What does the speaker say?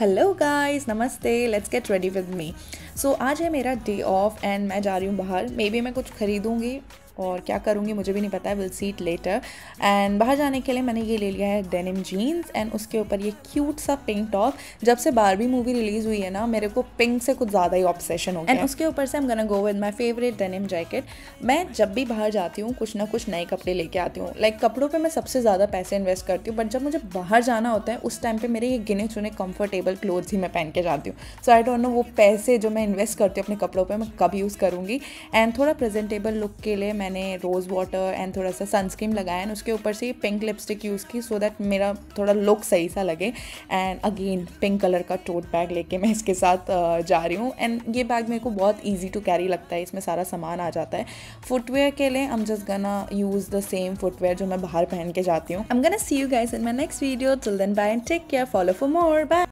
hello guys नमस्ते let's get ready with me so आज है मेरा डे ऑफ एंड मैं जा रही हूँ बाहर मे बी मैं कुछ ख़रीदूँगी और क्या करूँगी मुझे भी नहीं पता है will see it later and बाहर जाने के लिए मैंने ये ले लिया है डेनिम जीन्स एंड उसके ऊपर ये क्यूट सा पिंक टॉप जब से बारहवीं मूवी रिलीज़ हुई है ना मेरे को पिंक से कुछ ज़्यादा ही ऑब्सेशन हो गया एंड उसके ऊपर से हम gonna go with my favourite denim jacket मैं जब भी बाहर जाती हूँ कुछ ना कुछ नए कपड़े लेके आती हूँ लाइक like, कपड़ों पर मैं सबसे ज़्यादा पैसे इन्वेस्ट करती हूँ बट जब मुझे बाहर जाना होता है उस टाइम पर मेरे ये गिने चुने कम्फर्टेबल क्लोथ्स ही मैं पहन के जाती हूँ सो आई डोंट नो वो पैसे जो मैं इन्वेस्ट करती हूँ अपने कपड़ों पर मैं कब यूज़ करूँगी एंड थोड़ा प्रेजेंटेबल लुक के लिए मैं मैंने रोज़ वाटर एंड थोड़ा सा सनस्क्रीन लगाया एंड उसके ऊपर से पिंक लिपस्टिक यूज़ की सो दैट मेरा थोड़ा लुक सही सा लगे एंड अगेन पिंक कलर का टोट बैग लेके मैं इसके साथ जा रही हूँ एंड ये बैग मेरे को बहुत ईजी टू कैरी लगता है इसमें सारा सामान आ जाता है फुटवेयर के लिए हम जस्ट गना यूज़ द सेम फुटवेयर जो मैं बाहर पहन के जाती हूँ I'm gonna see you guys in my next video children bye and take care follow for more bye